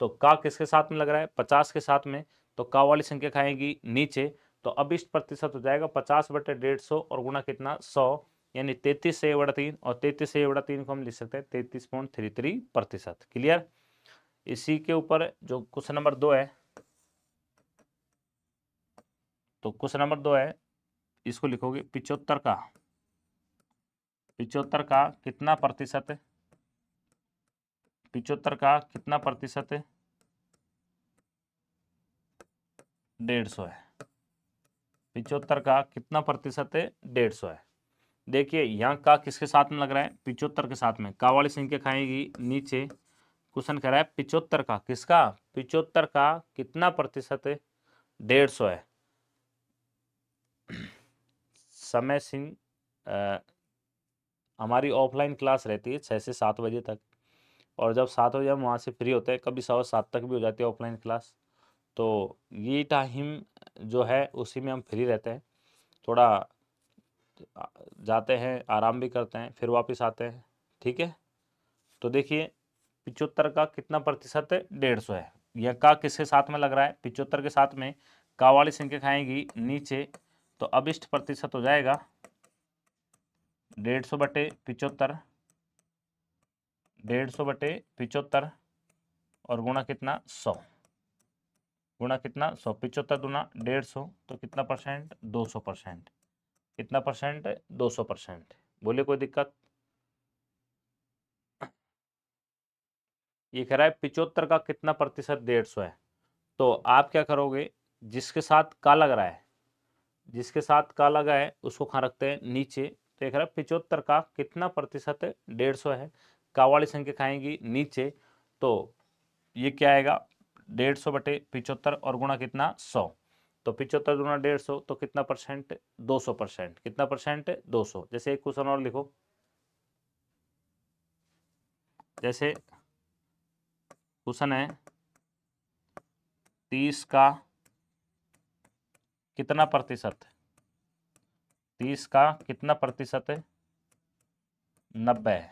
तो का किसके साथ में लग रहा है पचास के साथ में तो का वाली संख्या खाएगी नीचे तो अब इस प्रतिशत हो जाएगा पचास बटे डेढ़ सौ और गुना कितना सौ यानी तैतीस से बड़ा तीन और तैतीस से बड़ा तीन को हम लिख सकते हैं तैतीस पॉइंट थ्री थ्री प्रतिशत क्लियर इसी के ऊपर जो क्वेश्चन नंबर दो है तो क्वेश्चन नंबर दो है इसको लिखोगे पिचहत्तर का पिचोत्तर का कितना प्रतिशत है का कितना प्रतिशत डेढ़ सौ है पिचोत्तर का कितना प्रतिशत है डेढ़ सौ है देखिए यहाँ का किसके साथ में लग रहा है पिचोत्तर के साथ में का वाली संख्या खाएगी नीचे क्वेश्चन कह रहा है पिचोत्तर का किसका पिचोत्तर का कितना प्रतिशत है डेढ़ सौ है समय सिंह हमारी ऑफलाइन क्लास रहती है छः से सात बजे तक और जब सात बजे हम वहाँ से फ्री होते हैं कभी सवा सात तक भी हो जाती है ऑफलाइन क्लास तो ये टाइम जो है उसी में हम फ्री रहते हैं थोड़ा जाते हैं आराम भी करते हैं फिर वापस आते हैं ठीक है तो देखिए पिचहत्तर का कितना प्रतिशत है डेढ़ सौ है यह का किसके साथ में लग रहा है पिचहत्तर के साथ में का वाली संख्या खाएगी नीचे तो अभिष्ट प्रतिशत हो जाएगा डेढ़ सौ बटे पिचहत्तर डेढ़ सौ बटे पिचहत्तर और गुणा कितना सौ गुणा कितना सौ पिचहत्तर गुना डेढ़ सौ तो कितना परसेंट दो सौ परसेंट कितना परसेंट दो सौ परसेंट बोले कोई दिक्कत ये कह रहा है पिचहत्तर का कितना प्रतिशत डेढ़ सौ है तो आप क्या करोगे जिसके साथ का लग रहा है जिसके साथ का लगा है उसको कहाँ रखते हैं नीचे देख रहे पिचोत्तर का कितना प्रतिशत है डेढ़ सौ है कावाड़ी संख्या खाएंगी नीचे तो ये क्या आएगा डेढ़ सौ बटे पिचोत्तर और गुणा कितना सौ तो पिचहत्तर गुना डेढ़ सौ तो कितना परसेंट दो सौ परसेंट कितना परसेंट दो सौ जैसे एक क्वेश्चन और लिखो जैसे क्वेश्चन है तीस का कितना प्रतिशत तीस का कितना प्रतिशत है नब्बे है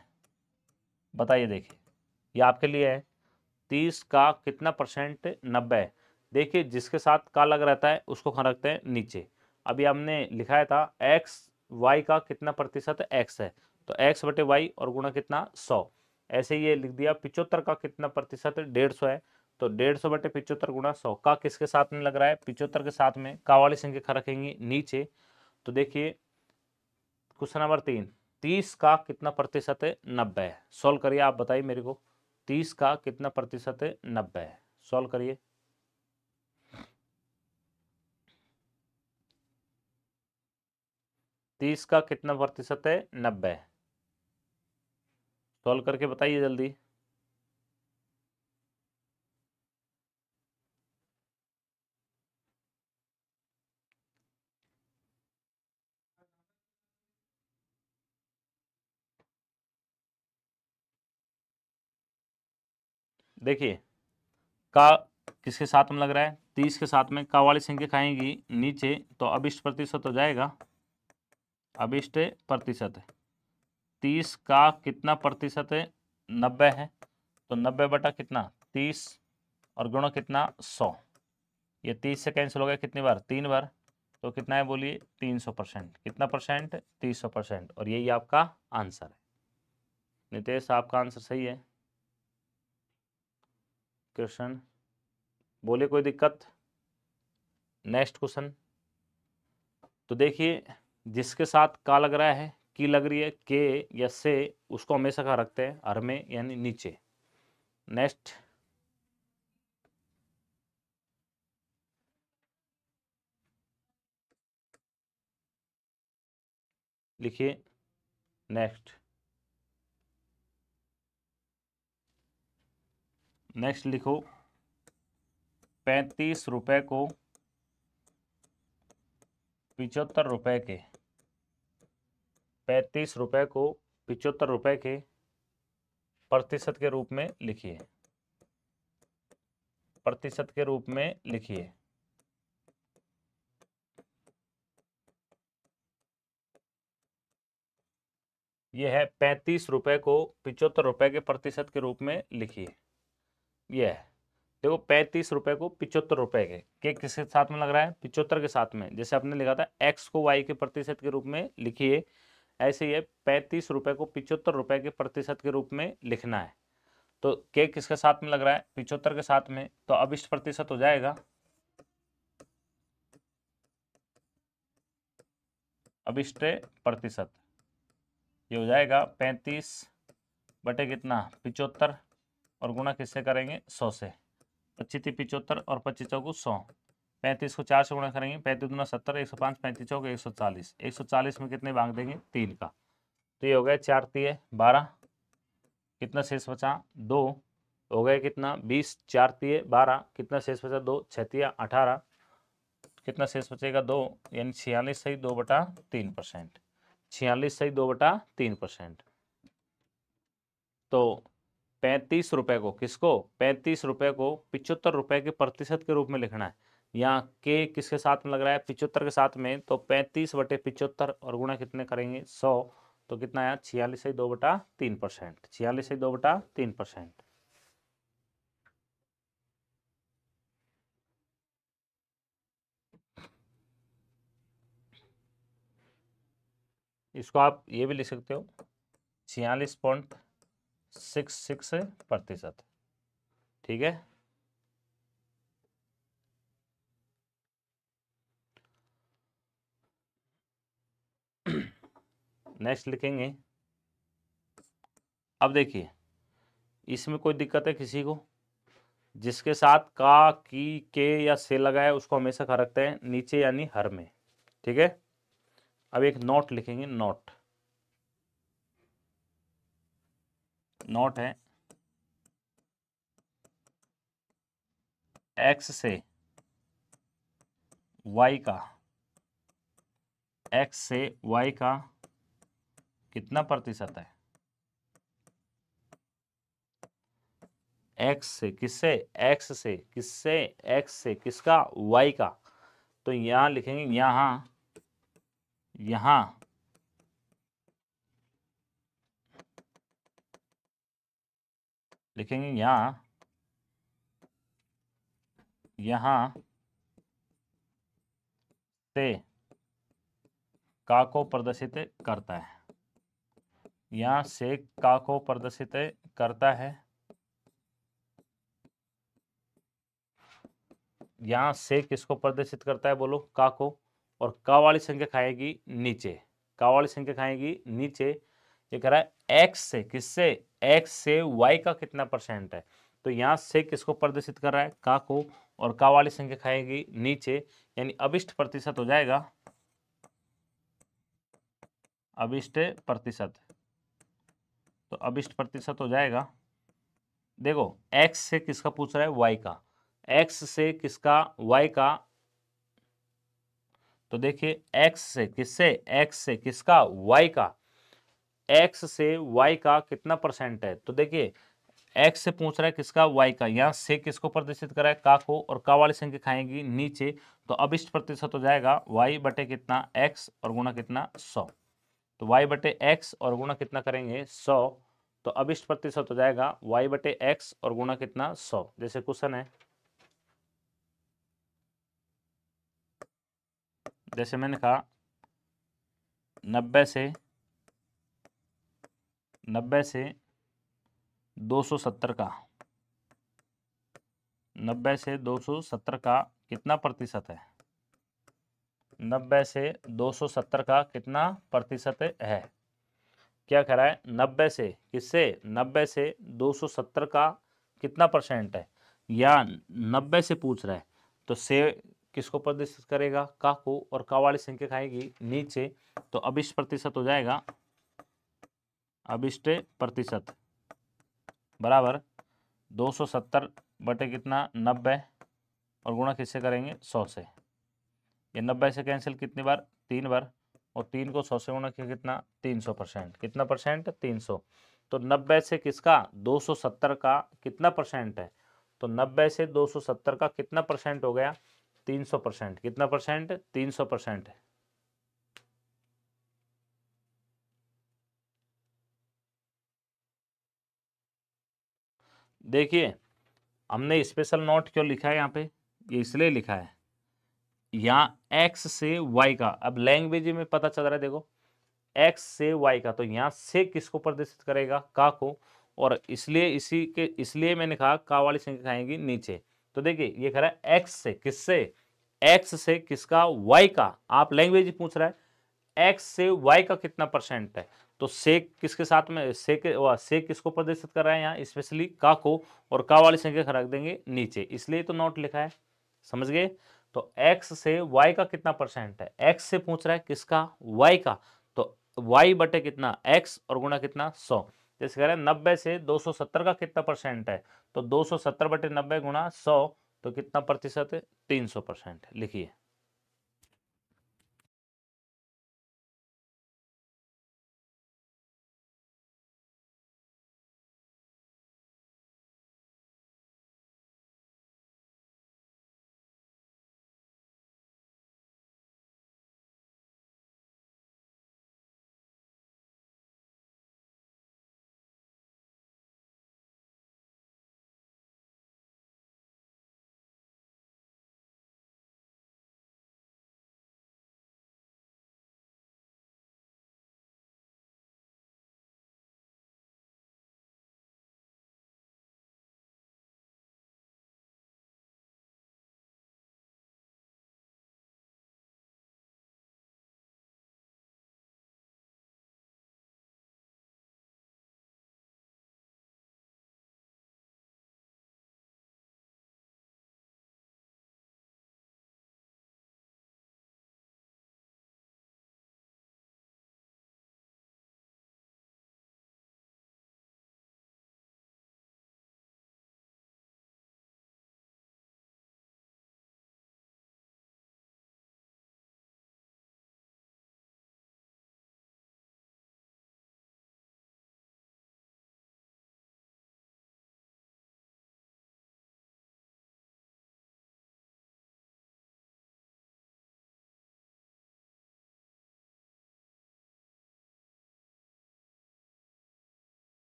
बताइए देखिए ये आपके लिए है तीस का कितना परसेंट नब्बे है देखिए जिसके साथ का लग रहता है उसको खा रखते हैं नीचे अभी हमने लिखाया था एक्स वाई का कितना प्रतिशत एक्स है तो एक्स बटे वाई और गुणा कितना सौ ऐसे ये लिख दिया पिचोत्तर का कितना प्रतिशत डेढ़ सौ है तो डेढ़ सौ बटे पिचोत्तर गुणा सौ का किसके साथ में लग रहा है पिचोत्तर के साथ में का वाली संख्या रखेंगे नीचे तो देखिए क्वेश्चन नंबर तीन तीस का कितना प्रतिशत है नब्बे सॉल्व करिए आप बताइए मेरे को तीस का कितना प्रतिशत है नब्बे सॉल्व करिए तीस का कितना प्रतिशत है नब्बे सॉल्व करके बताइए जल्दी देखिए का किसके साथ में लग रहा है तीस के साथ में का वाली संख्या खाएंगी नीचे तो अभिष्ट प्रतिशत हो जाएगा अभिष्ट प्रतिशत तीस का कितना प्रतिशत है नब्बे है तो नब्बे बटा कितना तीस और गुणा कितना सौ ये तीस से कैंसिल हो गया कितनी बार तीन बार तो कितना है बोलिए तीन सौ परसेंट कितना परसेंट तीस सौ परसेंट और यही आपका आंसर है नितेश आपका आंसर सही है कृष्ण बोले कोई दिक्कत नेक्स्ट क्वेश्चन तो देखिए जिसके साथ का लग रहा है की लग रही है के या से उसको हमेशा कहा रखते हैं हर में यानी नीचे नेक्स्ट लिखिए नेक्स्ट नेक्स्ट लिखो पैंतीस रुपये को पिचहत्तर रुपये के पैंतीस रुपये को पिचहत्तर रुपये के प्रतिशत के रूप में लिखिए प्रतिशत के रूप में लिखिए यह है पैंतीस रुपये को पिचहत्तर रुपए के प्रतिशत के रूप में लिखिए ये है देखो पैंतीस रुपए को पिचहत्तर रुपए के के किसके साथ में लग रहा है पिचहत्तर के साथ में जैसे आपने लिखा था एक्स को वाई के प्रतिशत के रूप में लिखिए ऐसे ही है पैंतीस रुपए को पिचहत्तर रुपए के प्रतिशत के रूप में लिखना है तो के किसके साथ में लग रहा है पिचहत्तर के साथ में तो अब इस प्रतिशत हो जाएगा अभिष्ट प्रतिशत ये हो जाएगा पैंतीस बटे कितना पिचहत्तर और गुणा किससे करेंगे सौ से पच्चीस ती पिचहत्तर और पच्चीस चौको सौ पैंतीस को चार से गुणा करेंगे पैंतीस दुना सत्तर एक सौ पाँच पैंतीस चौक एक सौ चालीस एक सौ चालीस में कितने भाग देंगे तीन का तो ये हो गया चार तीय बारह कितना शेष बचा दो हो गया कितना बीस चार तीय बारह कितना शेष बचा दो छतिया अठारह कितना शेष बचेगा दो यानी छियालीस सही दो बटा तीन परसेंट छियालीस सही दो बटा तीन परसेंट तो पैंतीस रुपए को किसको पैंतीस रुपए को पिचहत्तर रुपए के प्रतिशत के रूप में लिखना है यहाँ के किसके साथ में लग रहा है पिचहत्तर के साथ में तो पैंतीस बटे पिचहत्तर और गुणा कितने करेंगे सौ तो कितना आया छियालीस से दो बटा तीन परसेंट छियालीस से दो बटा तीन परसेंट इसको आप ये भी लिख सकते हो छियालीस पॉइंट सिक्स सिक्स प्रतिशत ठीक है नेक्स्ट लिखेंगे अब देखिए इसमें कोई दिक्कत है किसी को जिसके साथ का की के या से लगाए उसको हमेशा खा रखते हैं नीचे यानी हर में ठीक है अब एक नोट लिखेंगे नोट नॉट है एक्स से वाई का एक्स से वाई का कितना प्रतिशत है एक्स से किससे एक्स से किससे एक्स से किसका वाई का तो यहां लिखेंगे यहां यहां लिखेंगे यहाँ यहाँ से का को प्रदर्शित करता है यहाँ से का को प्रदर्शित करता है यहाँ से किसको प्रदर्शित करता है बोलो का को और का वाली संख्या खाएगी नीचे का वाली संख्या खाएगी नीचे ये कह रहा है एक्स से किससे एक्स से वाई का कितना परसेंट है तो यहाँ से किसको प्रदर्शित कर रहा है का को और का वाली संख्या खाएगी नीचे यानी अभिष्ट प्रतिशत हो जाएगा अभिष्ट प्रतिशत तो अभिष्ट प्रतिशत हो जाएगा देखो एक्स से किसका पूछ रहा है वाई का एक्स से किसका वाई का तो देखिए एक्स से किससे एक्स से किसका वाई का एक्स से वाई का कितना परसेंट है तो देखिए एक्स से पूछ रहा है किसका वाई का यहाँ से किसको प्रदर्शित करा है का को और का वाली संख्या खाएंगी नीचे तो अभिष्ट प्रतिशत हो जाएगा वाई बटे कितना एक्स और गुणा कितना सौ तो वाई बटे एक्स और गुणा कितना करेंगे सौ तो अभिष्ट प्रतिशत हो जाएगा वाई बटे एक्स और गुणा कितना सौ जैसे क्वेश्चन है जैसे मैंने कहा नब्बे से नब्बे से दो सौ सत्तर का नब्बे से दो सौ सत्तर का कितना प्रतिशत है नब्बे से दो सौ सत्तर का कितना प्रतिशत है क्या कह रहा है नब्बे से किससे नब्बे से दो सौ सत्तर का कितना परसेंट है या नब्बे से पूछ रहा है तो से किसको प्रदर्शित करेगा का को और का वाली संख्या खाएगी नीचे तो अब इस प्रतिशत हो जाएगा अभिष्ट प्रतिशत बराबर दो सौ सत्तर बटे कितना नब्बे और गुणा किससे करेंगे सौ से ये नब्बे से कैंसिल कितनी बार तीन बार और तीन को सौ से गुणा किया कितना तीन सौ परसेंट कितना परसेंट तीन सौ तो नब्बे से किसका दो सौ सत्तर का कितना परसेंट है तो नब्बे से दो सौ सत्तर का कितना परसेंट हो गया तीन सौ परसेंट कितना परसेंट तीन सौ परसेंट है देखिए हमने स्पेशल नोट क्यों लिखा है यहाँ पे ये इसलिए लिखा है यहाँ एक्स से वाई का अब लैंग्वेज में पता चल रहा है देखो एक्स से वाई का तो यहाँ से किसको प्रदर्शित करेगा का को और इसलिए इसी के इसलिए मैंने कहा का वाली संख्या आएगी नीचे तो देखिए ये कह रहा है एक्स से किससे एक्स से किसका वाई का आप लैंग्वेज पूछ रहा है एक्स से वाई का कितना परसेंट है तो सेक किसके साथ में सेक सेक किसको प्रदर्शित कर रहा है यहाँ स्पेशली का को और का वाली संख्या रख देंगे नीचे इसलिए तो नोट लिखा है समझ गए तो x से y का कितना परसेंट है x से पूछ रहा है किसका y का तो y बटे कितना x और गुणा कितना 100 जैसे कह रहे हैं नब्बे से 270 का कितना परसेंट है तो 270 सौ सत्तर बटे नब्बे गुणा सौ तो कितना प्रतिशत है 300 परसेंट लिखिए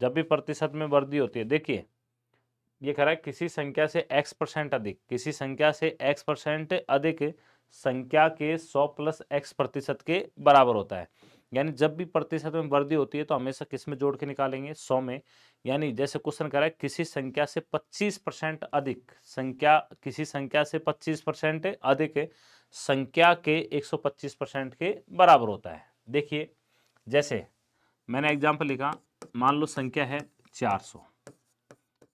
जब भी प्रतिशत में वृद्धि होती है देखिए ये कह रहा है किसी संख्या से x परसेंट अधिक किसी संख्या से x परसेंट अधिक संख्या के 100 प्लस x प्रतिशत के बराबर होता है यानी जब भी प्रतिशत में वृद्धि होती है तो हमेशा किस में जोड़ के निकालेंगे 100 में यानी जैसे क्वेश्चन कह रहा है किसी संख्या से 25 परसेंट अधिक संख्या किसी संख्या से 25 परसेंट अधिक संख्या के 125 परसेंट के बराबर होता है देखिए जैसे मैंने एग्जाम्पल लिखा मान लो संख्या है 400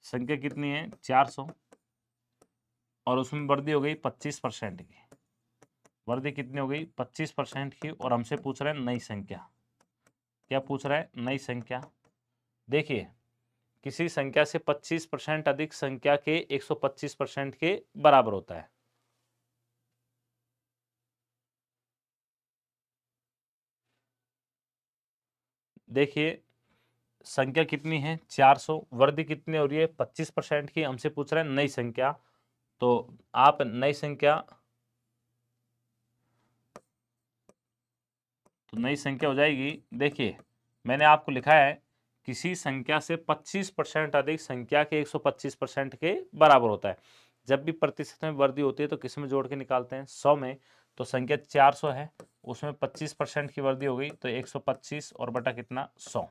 संख्या कितनी है 400 और उसमें वृद्धि हो गई 25 परसेंट की वृद्धि कितनी हो गई 25 परसेंट की और हमसे पूछ रहे हैं नई संख्या क्या पूछ रहा है नई संख्या देखिए किसी संख्या से 25 परसेंट अधिक संख्या के 125 परसेंट के बराबर होता है देखिए संख्या कितनी है 400 वर्दी कितनी हो रही है 25 परसेंट की हमसे पूछ रहे हैं नई संख्या तो आप नई संख्या तो नई संख्या हो जाएगी देखिए मैंने आपको लिखा है किसी संख्या से 25 परसेंट अधिक संख्या के 125 परसेंट के बराबर होता है जब भी प्रतिशत में वृद्धि होती है तो किस में जोड़ के निकालते हैं 100 में तो संख्या 400 है उसमें 25 परसेंट की वृद्धि हो गई तो 125 और बटा कितना 100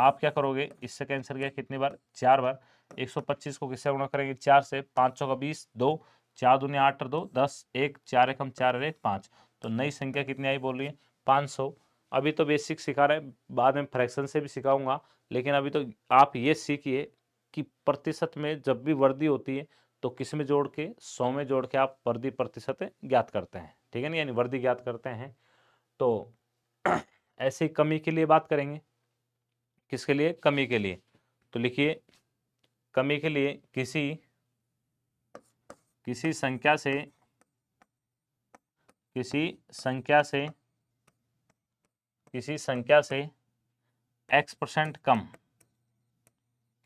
आप क्या करोगे इससे कैंसर गया कितनी बार चार बार 125 को किससे गुणा करेंगे चार से पाँच सौ का बीस दो चार दुनिया आठ दो दस एक चार एक हम चार एक पाँच तो नई संख्या कितनी आई बोल रही है पाँच सौ अभी तो बेसिक सिखा रहे हैं बाद में फ्रैक्शन से भी सिखाऊंगा लेकिन अभी तो आप ये सीखिए कि प्रतिशत में जब भी वर्दी होती है तो किस में जोड़ के सौ में जोड़ के आप वर्दी प्रतिशत ज्ञात करते हैं ठीक है ना यानी वर्दी ज्ञात करते हैं तो ऐसे कमी के लिए बात करेंगे किसके लिए कमी के लिए तो लिखिए कमी के लिए किसी किसी संख्या से किसी संख्या से किसी संख्या से x परसेंट कम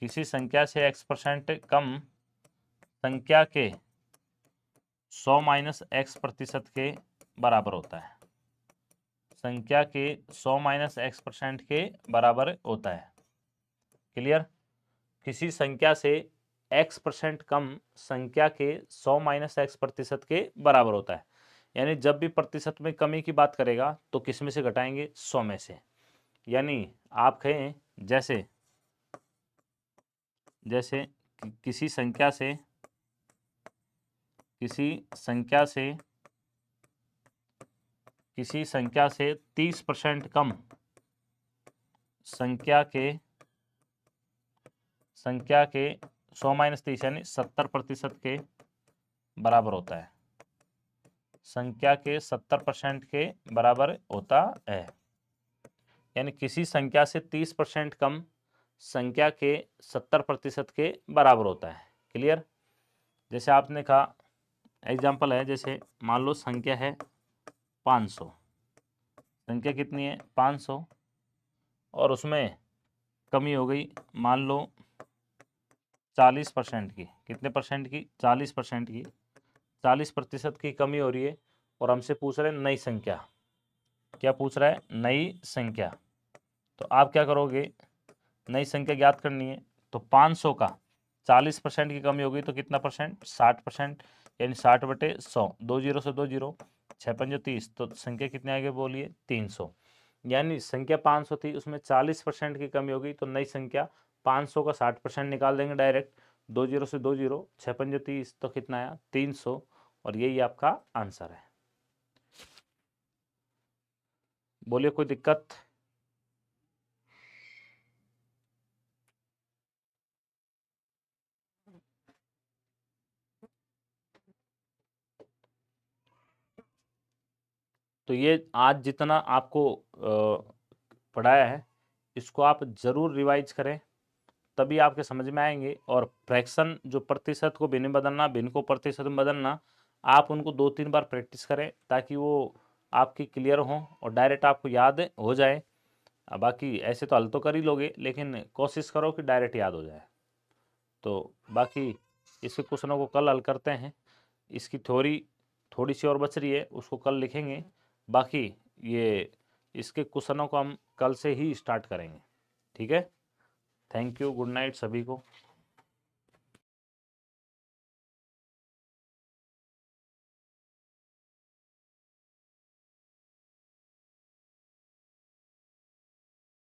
किसी संख्या से x परसेंट कम संख्या के 100 माइनस एक्स प्रतिशत के बराबर होता है संख्या के 100 माइनस एक्स परसेंट के बराबर होता है क्लियर किसी संख्या से एक्स परसेंट कम संख्या के 100 माइनस एक्स प्रतिशत के बराबर होता है यानी जब भी प्रतिशत में कमी की बात करेगा तो किस में से घटाएंगे 100 में से यानी आप कहें जैसे जैसे कि, किसी संख्या से किसी संख्या से किसी संख्या से तीस परसेंट कम संख्या के संख्या के सौ माइनस तीस यानी सत्तर प्रतिशत के बराबर होता है संख्या के सत्तर परसेंट के बराबर होता है यानी किसी संख्या से तीस परसेंट कम संख्या के सत्तर प्रतिशत के बराबर होता है क्लियर जैसे आपने कहा एग्जाम्पल है जैसे मान लो संख्या है पाँच सौ संख्या कितनी है पाँच सौ और उसमें कमी हो गई मान लो चालीस परसेंट की कितने परसेंट की चालीस परसेंट की चालीस प्रतिशत की कमी हो रही है और हमसे पूछ रहे हैं नई संख्या क्या पूछ रहा है नई संख्या तो आप क्या करोगे नई संख्या ज्ञात करनी है तो पाँच सौ का चालीस परसेंट की कमी होगी तो कितना परसेंट साठ परसेंट यानी साठ बटे सौ दो जीरो से दो जीरो छः पंजो तीस तो संख्या कितने आगे बोलिए तीन सौ यानी संख्या पाँच सौ थी उसमें चालीस परसेंट की कमी होगी तो नई संख्या पाँच सौ का साठ परसेंट निकाल देंगे डायरेक्ट दो जीरो से दो जीरो छः पंजो तीस तो कितना आया तीन सौ और यही आपका आंसर है बोलिए कोई दिक्कत तो ये आज जितना आपको पढ़ाया है इसको आप ज़रूर रिवाइज करें तभी आपके समझ में आएंगे और फ्रैक्शन जो प्रतिशत को बिन बदलना बिन को प्रतिशत में बदलना आप उनको दो तीन बार प्रैक्टिस करें ताकि वो आपकी क्लियर हों और डायरेक्ट आपको याद हो जाए बाकी ऐसे तो हल तो कर ही लोगे लेकिन कोशिश करो कि डायरेक्ट याद हो जाए तो बाकी इसके क्वेश्चनों को कल हल करते हैं इसकी थ्योरी थोड़ी सी और बच रही है उसको कल लिखेंगे बाकी ये इसके क्वेश्चनों को हम कल से ही स्टार्ट करेंगे ठीक है थैंक यू गुड नाइट सभी को